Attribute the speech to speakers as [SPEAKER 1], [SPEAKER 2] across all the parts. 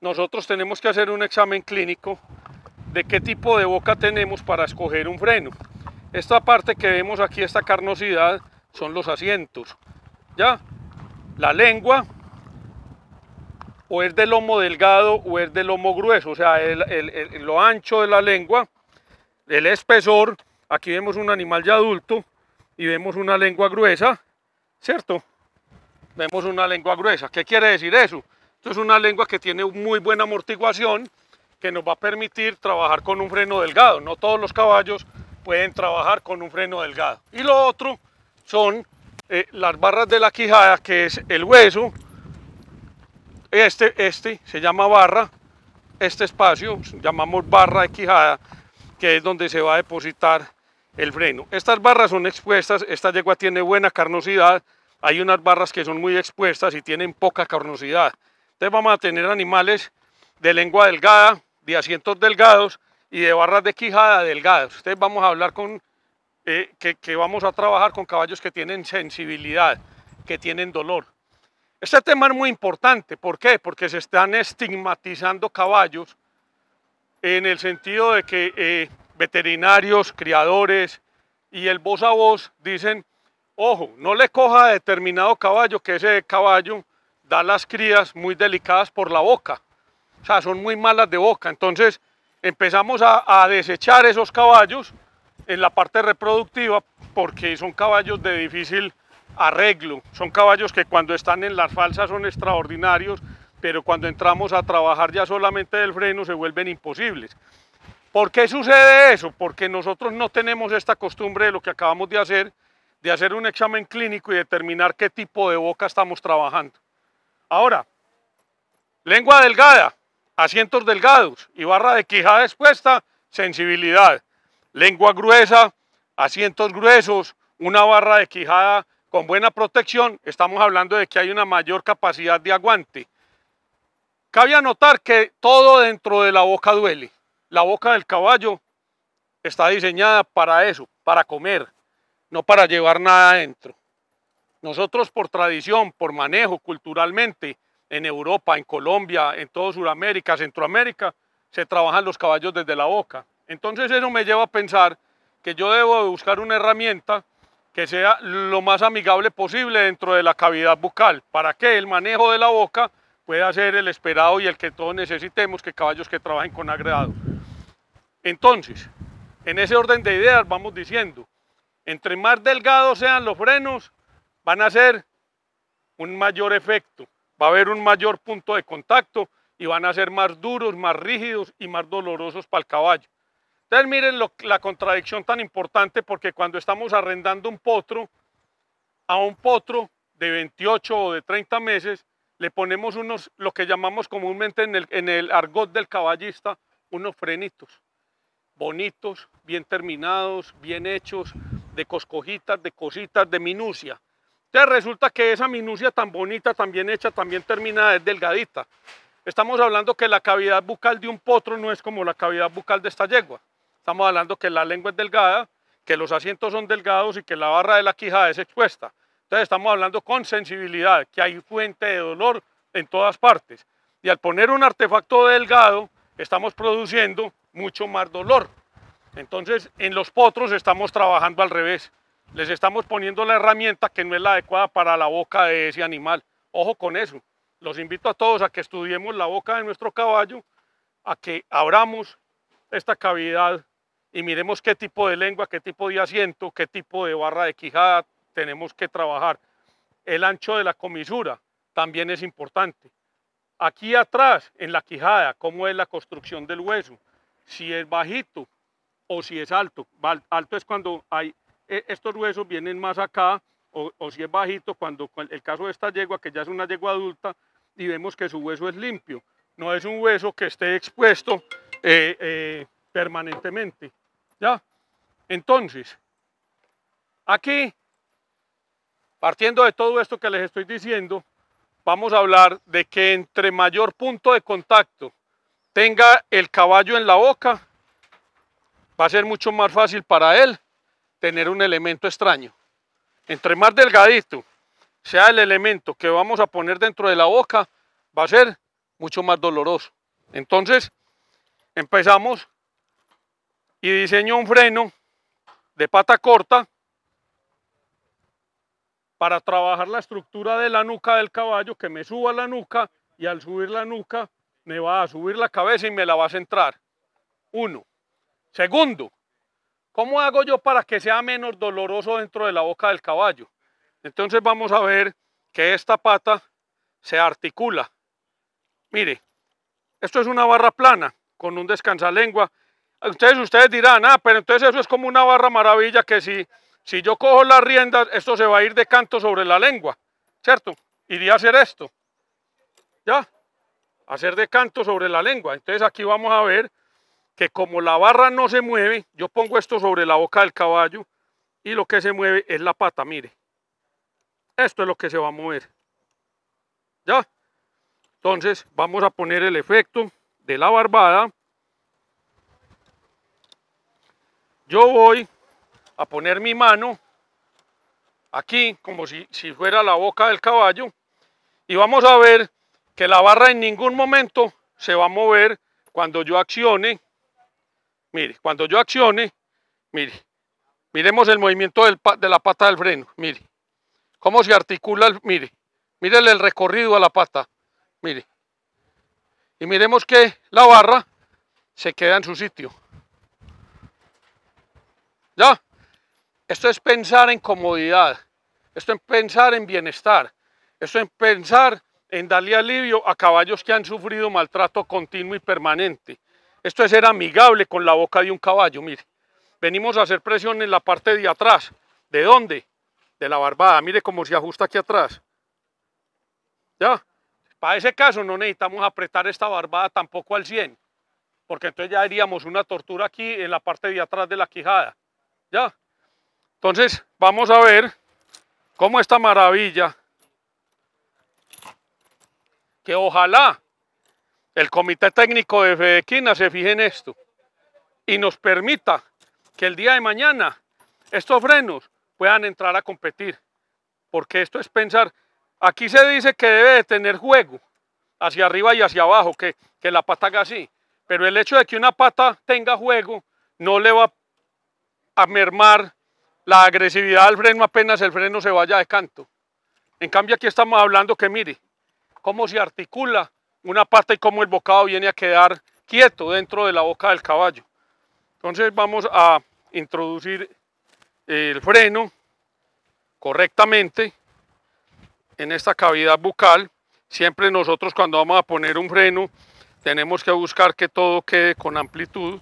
[SPEAKER 1] nosotros tenemos que hacer un examen clínico de qué tipo de boca tenemos para escoger un freno. Esta parte que vemos aquí, esta carnosidad, son los asientos. ¿Ya? La lengua o es de lomo delgado o es de lomo grueso, o sea, lo ancho de la lengua, el espesor. Aquí vemos un animal ya adulto y vemos una lengua gruesa, ¿cierto? Vemos una lengua gruesa. ¿Qué quiere decir eso? es una lengua que tiene muy buena amortiguación, que nos va a permitir trabajar con un freno delgado. No todos los caballos pueden trabajar con un freno delgado. Y lo otro son eh, las barras de la quijada, que es el hueso. Este, este se llama barra, este espacio llamamos barra de quijada, que es donde se va a depositar el freno. Estas barras son expuestas, esta yegua tiene buena carnosidad, hay unas barras que son muy expuestas y tienen poca carnosidad. Ustedes vamos a tener animales de lengua delgada, de asientos delgados y de barras de quijada delgadas. Ustedes vamos a hablar con, eh, que, vamos a trabajar con caballos que tienen sensibilidad, que tienen dolor. Este tema es muy importante, ¿por qué? Porque se están estigmatizando caballos en el sentido de que eh, veterinarios, criadores y el voz a voz dicen, ojo, no le coja a determinado caballo que ese caballo da las crías muy delicadas por la boca. O sea, son muy malas de boca. Entonces empezamos a, desechar esos caballos en la parte reproductiva porque son caballos de difícil arreglo. Son caballos que cuando están en las falsas son extraordinarios, pero cuando entramos a trabajar ya solamente del freno se vuelven imposibles. ¿Por qué sucede eso? Porque nosotros no tenemos esta costumbre de lo que acabamos de hacer, de hacer un examen clínico y determinar qué tipo de boca estamos trabajando. Ahora, lengua delgada, asientos delgados y barra de quijada expuesta, sensibilidad. Lengua gruesa, asientos gruesos, una barra de quijada con buena protección, estamos hablando de que hay una mayor capacidad de aguante. Cabe anotar que todo dentro de la boca duele. La boca del caballo está diseñada para eso, para comer, no para llevar nada adentro. Nosotros por tradición, por manejo culturalmente, en Europa, en Colombia, en todo Sudamérica, Centroamérica, se trabajan los caballos desde la boca. Entonces eso me lleva a pensar que yo debo buscar una herramienta que sea lo más amigable posible dentro de la cavidad bucal, para que el manejo de la boca pueda ser el esperado y el que todos necesitemos, que caballos que trabajen con agregado. Entonces, en ese orden de ideas vamos diciendo, entre más delgados sean los frenos, van a hacer un mayor efecto, va a haber un mayor punto de contacto y van a ser más duros, más rígidos y más dolorosos para el caballo. Entonces miren la contradicción tan importante porque cuando estamos arrendando un potro, a un potro de 28 o de 30 meses, le ponemos unos, lo que llamamos comúnmente en el, en el argot del caballista, unos frenitos, bonitos, bien terminados, bien hechos, de coscojitas, de cositas, de minucia. Entonces resulta que esa minucia tan bonita, tan bien hecha, también terminada es delgadita. Estamos hablando que la cavidad bucal de un potro no es como la cavidad bucal de esta yegua. Estamos hablando que la lengua es delgada, que los asientos son delgados y que la barra de la quijada es expuesta. Entonces estamos hablando con sensibilidad, que hay fuente de dolor en todas partes. Y al poner un artefacto delgado, estamos produciendo mucho más dolor. Entonces, en los potros estamos trabajando al revés les estamos poniendo la herramienta que no es la adecuada para la boca de ese animal. Ojo con eso. Los invito a todos a que estudiemos la boca de nuestro caballo, a que abramos esta cavidad y miremos qué tipo de lengua, qué tipo de asiento, qué tipo de barra de quijada tenemos que trabajar. El ancho de la comisura también es importante. Aquí atrás, en la quijada, cómo es la construcción del hueso, si es bajito o si es alto. Alto es cuando hay e, estos huesos vienen más acá, o, si es bajito, cuando, el caso de esta yegua, que ya es una yegua adulta, y vemos que su hueso es limpio. No es un hueso que esté expuesto eh, eh, permanentemente. ¿Ya? Entonces, aquí, partiendo de todo esto que les estoy diciendo, vamos a hablar de que entre mayor punto de contacto tenga el caballo en la boca, va a ser mucho más fácil para él tener un elemento extraño. Entre más delgadito sea el elemento que vamos a poner dentro de la boca, va a ser mucho más doloroso. Entonces, empezamos y diseño un freno de pata corta para trabajar la estructura de la nuca del caballo, que me suba la nuca y al subir la nuca me va a subir la cabeza y me la va a centrar. Uno. Segundo, ¿Cómo hago yo para que sea menos doloroso dentro de la boca del caballo? Entonces vamos a ver que esta pata se articula. Mire, esto es una barra plana con un descansalengua. Ustedes, ustedes dirán, ah, pero entonces eso es como una barra maravilla que si, si yo cojo las riendas, esto se va a ir de canto sobre la lengua, ¿cierto? Iría a hacer esto, ¿ya? Hacer de canto sobre la lengua. Entonces aquí vamos a ver que como la barra no se mueve, yo pongo esto sobre la boca del caballo y lo que se mueve es la pata, mire. Esto es lo que se va a mover. ¿Ya? Entonces vamos a poner el efecto de la barbada. Yo voy a poner mi mano aquí como si, si fuera la boca del caballo y vamos a ver que la barra en ningún momento se va a mover cuando yo accione Mire, cuando yo accione, mire, miremos el movimiento de la pata del freno, mire. Cómo se articula, mire, mire, el recorrido a la pata, mire. Y miremos que la barra se queda en su sitio. ¿Ya? Esto es pensar en comodidad, esto es pensar en bienestar, esto es pensar en darle alivio a caballos que han sufrido maltrato continuo y permanente. Esto es ser amigable con la boca de un caballo, mire. Venimos a hacer presión en la parte de atrás. ¿De dónde? De la barbada. Mire cómo se ajusta aquí atrás. ¿Ya? Para ese caso no necesitamos apretar esta barbada tampoco al 100, porque entonces ya haríamos una tortura aquí en la parte de atrás de la quijada. ¿Ya? Entonces vamos a ver cómo esta maravilla, que ojalá el Comité Técnico de Fedequina se fije en esto y nos permita que el día de mañana estos frenos puedan entrar a competir. Porque esto es pensar, aquí se dice que debe de tener juego hacia arriba y hacia abajo, que, que la pata haga así. Pero el hecho de que una pata tenga juego no le va a mermar la agresividad al freno apenas el freno se vaya de canto. En cambio aquí estamos hablando que mire cómo se articula una pata y cómo el bocado viene a quedar quieto dentro de la boca del caballo. Entonces vamos a introducir el freno correctamente en esta cavidad bucal. Siempre nosotros cuando vamos a poner un freno tenemos que buscar que todo quede con amplitud.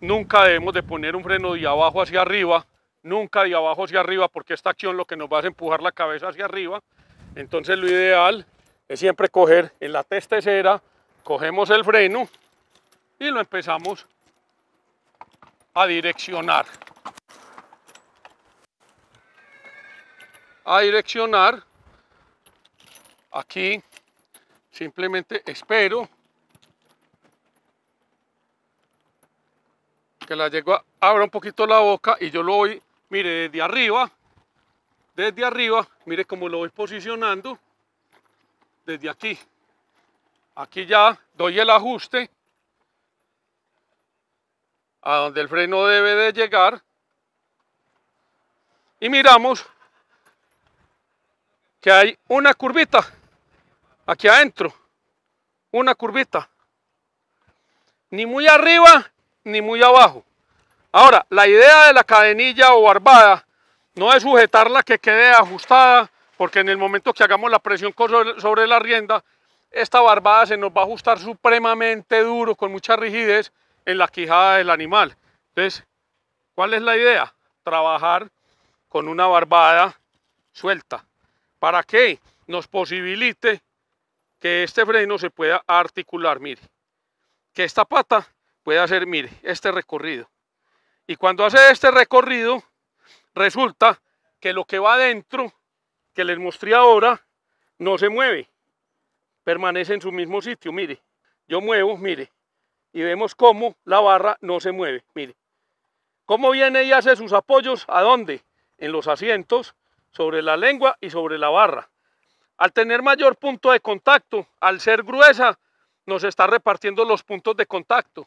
[SPEAKER 1] Nunca debemos de poner un freno de abajo hacia arriba, nunca de abajo hacia arriba porque esta acción lo que nos va a empujar la cabeza hacia arriba. Entonces lo ideal es siempre coger en la testecera, cogemos el freno y lo empezamos a direccionar. A direccionar, aquí simplemente espero que la yegua abra un poquito la boca y yo lo voy, mire, desde arriba, desde arriba, mire cómo lo voy posicionando desde aquí. Aquí ya doy el ajuste a donde el freno debe de llegar y miramos que hay una curvita aquí adentro, una curvita, ni muy arriba ni muy abajo. Ahora, la idea de la cadenilla o barbada no es sujetarla que quede ajustada porque en el momento que hagamos la presión sobre la rienda, esta barbada se nos va a ajustar supremamente duro, con mucha rigidez, en la quijada del animal. Entonces, ¿cuál es la idea? Trabajar con una barbada suelta. ¿Para qué? Nos posibilite que este freno se pueda articular, mire. Que esta pata pueda hacer, mire, este recorrido. Y cuando hace este recorrido, resulta que lo que va adentro les mostré ahora no se mueve, permanece en su mismo sitio, mire, yo muevo, mire, y vemos cómo la barra no se mueve, mire. ¿Cómo viene y hace sus apoyos? ¿A dónde? En los asientos, sobre la lengua y sobre la barra. Al tener mayor punto de contacto, al ser gruesa, nos está repartiendo los puntos de contacto.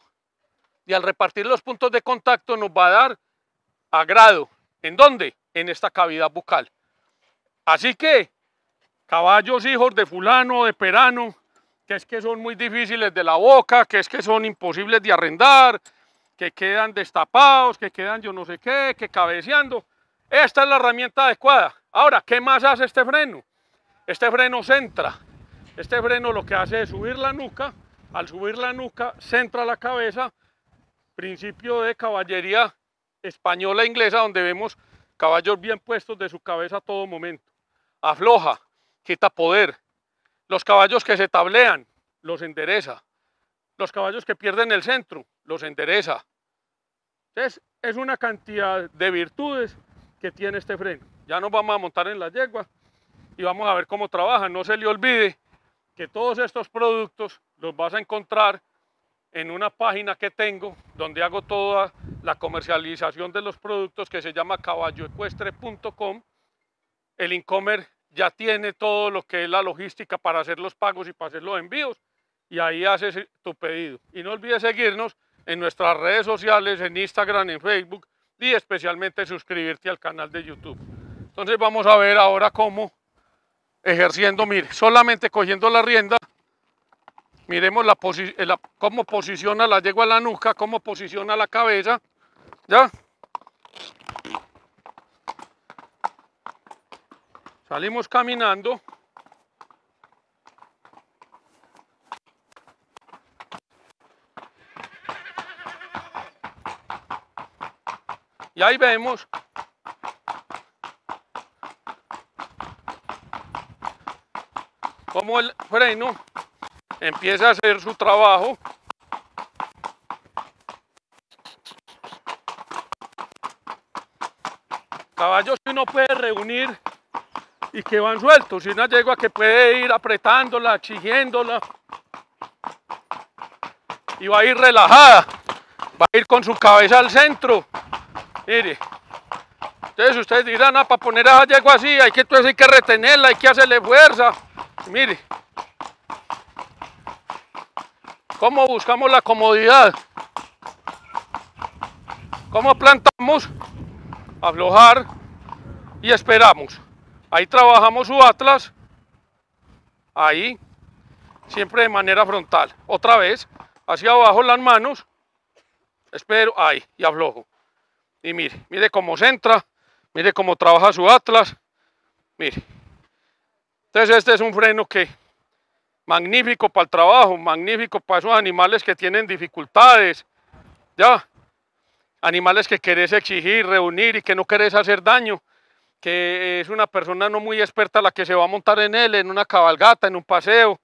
[SPEAKER 1] Y al repartir los puntos de contacto nos va a dar agrado. ¿En dónde? En esta cavidad bucal. Así que, caballos hijos de fulano, de perano, que es que son muy difíciles de la boca, que es que son imposibles de arrendar, que quedan destapados, que quedan yo no sé qué, que cabeceando. Esta es la herramienta adecuada. Ahora, ¿qué más hace este freno? Este freno centra. Este freno lo que hace es subir la nuca. Al subir la nuca, centra la cabeza. Principio de caballería española e inglesa, donde vemos caballos bien puestos de su cabeza a todo momento afloja, quita poder. Los caballos que se tablean, los endereza. Los caballos que pierden el centro, los endereza. Entonces, es una cantidad de virtudes que tiene este freno. Ya nos vamos a montar en la yegua y vamos a ver cómo trabaja. No se le olvide que todos estos productos los vas a encontrar en una página que tengo donde hago toda la comercialización de los productos que se llama caballoecuestre.com. El Incomer ya tiene todo lo que es la logística para hacer los pagos y para hacer los envíos. Y ahí haces eh, tu pedido. Y no olvides seguirnos en nuestras redes sociales, en Instagram, en Facebook y especialmente suscribirte al canal de YouTube. Entonces vamos a ver ahora cómo ejerciendo, mire, solamente cogiendo la rienda, miremos la, eh, cómo posiciona la yegua a la nuca, cómo posiciona la cabeza, ¿ya? Salimos caminando. Y ahí vemos cómo el freno empieza a hacer su trabajo. Caballos si uno puede reunir y que van sueltos. Y una yegua que puede ir apretándola, chigiéndola Y va a ir relajada. Va a ir con su cabeza al centro. Mire. Entonces ustedes dirán, ah, para poner a la yegua así, hay que, entonces hay que retenerla, hay que hacerle fuerza. mire. ¿Cómo buscamos la comodidad? ¿Cómo plantamos? Aflojar y esperamos. Ahí trabajamos su atlas, ahí, siempre de manera frontal. Otra vez, hacia abajo las manos, espero, ahí, y aflojo. Y mire, mire cómo centra, mire cómo trabaja su atlas, mire. Entonces este es un freno que magnífico para el trabajo, magnífico para esos animales que tienen dificultades, ya, animales que querés exigir, reunir y que no querés hacer daño que es una persona no muy experta la que se va a montar en él, en una cabalgata, en un paseo,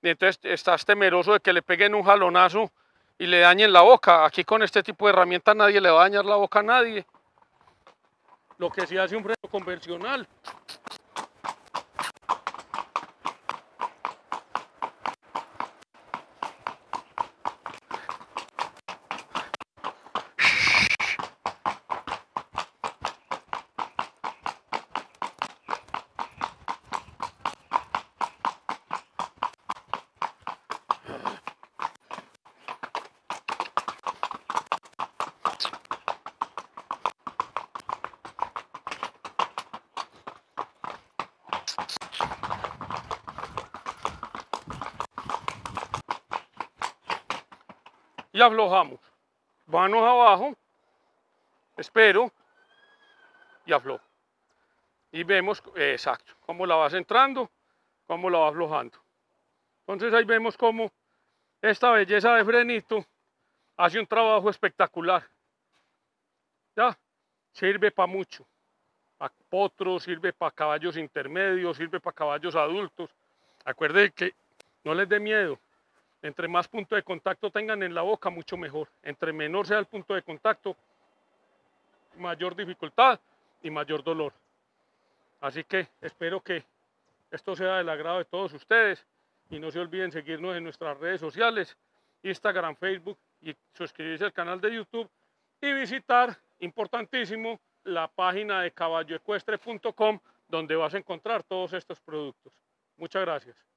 [SPEAKER 1] y entonces estás temeroso de que le peguen un jalonazo y le dañen la boca. Aquí con este tipo de herramienta nadie le va a dañar la boca a nadie. Lo que sí hace un freno convencional y aflojamos. Manos abajo, espero y aflojo. Y vemos, eh, exacto, cómo la vas entrando, cómo la vas aflojando. Entonces ahí vemos cómo esta belleza de frenito hace un trabajo espectacular. Ya, sirve para mucho. Para potros, sirve para caballos intermedios, sirve para caballos adultos. Acuérdense que no les dé miedo. Entre más punto de contacto tengan en la boca, mucho mejor. Entre menor sea el punto de contacto, mayor dificultad y mayor dolor. Así que espero que esto sea del agrado de todos ustedes y no se olviden seguirnos en nuestras redes sociales, Instagram, Facebook y suscribirse al canal de YouTube y visitar, importantísimo, la página de caballoecuestre.com donde vas a encontrar todos estos productos. Muchas gracias.